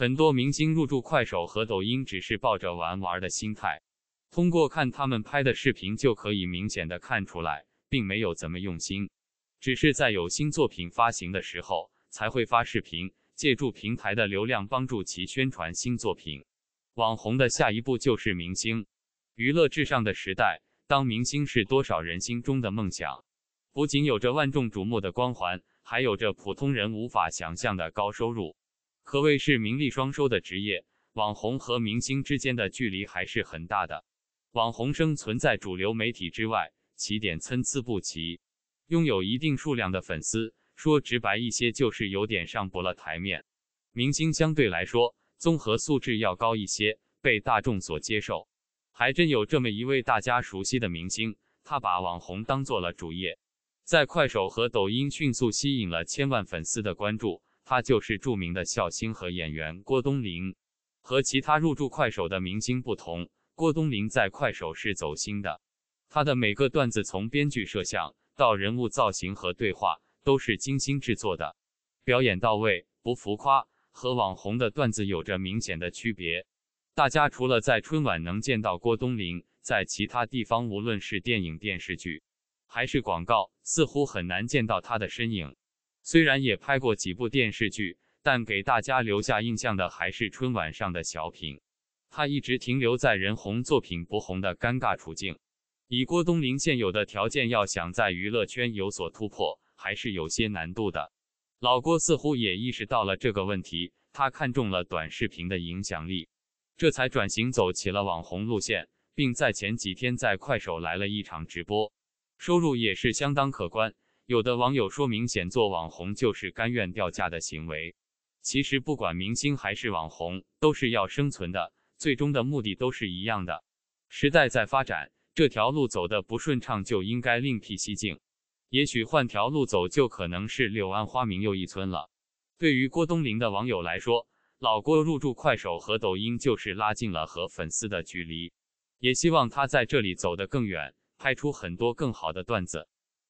很多明星入驻快手和抖音只是抱着玩玩的心态，通过看他们拍的视频就可以明显的看出来，并没有怎么用心，只是在有新作品发行的时候才会发视频，借助平台的流量帮助其宣传新作品。网红的下一步就是明星。娱乐至上的时代，当明星是多少人心中的梦想，不仅有着万众瞩目的光环，还有着普通人无法想象的高收入。可谓是名利双收的职业网红和明星之间的距离还是很大的。网红生存在主流媒体之外，起点参差不齐，拥有一定数量的粉丝。说直白一些，就是有点上不了台面。明星相对来说综合素质要高一些，被大众所接受。还真有这么一位大家熟悉的明星，他把网红当做了主业，在快手和抖音迅速吸引了千万粉丝的关注。他就是著名的笑星和演员郭冬临。和其他入驻快手的明星不同，郭冬临在快手是走心的。他的每个段子从编剧、摄像到人物造型和对话都是精心制作的，表演到位，不浮夸，和网红的段子有着明显的区别。大家除了在春晚能见到郭冬临，在其他地方无论是电影、电视剧还是广告，似乎很难见到他的身影。虽然也拍过几部电视剧，但给大家留下印象的还是春晚上的小品。他一直停留在人红作品不红的尴尬处境。以郭冬临现有的条件，要想在娱乐圈有所突破，还是有些难度的。老郭似乎也意识到了这个问题，他看中了短视频的影响力，这才转型走起了网红路线，并在前几天在快手来了一场直播，收入也是相当可观。有的网友说，明显做网红就是甘愿掉价的行为。其实，不管明星还是网红，都是要生存的，最终的目的都是一样的。时代在发展，这条路走的不顺畅，就应该另辟蹊径。也许换条路走，就可能是柳暗花明又一村了。对于郭冬临的网友来说，老郭入驻快手和抖音，就是拉近了和粉丝的距离，也希望他在这里走得更远，拍出很多更好的段子。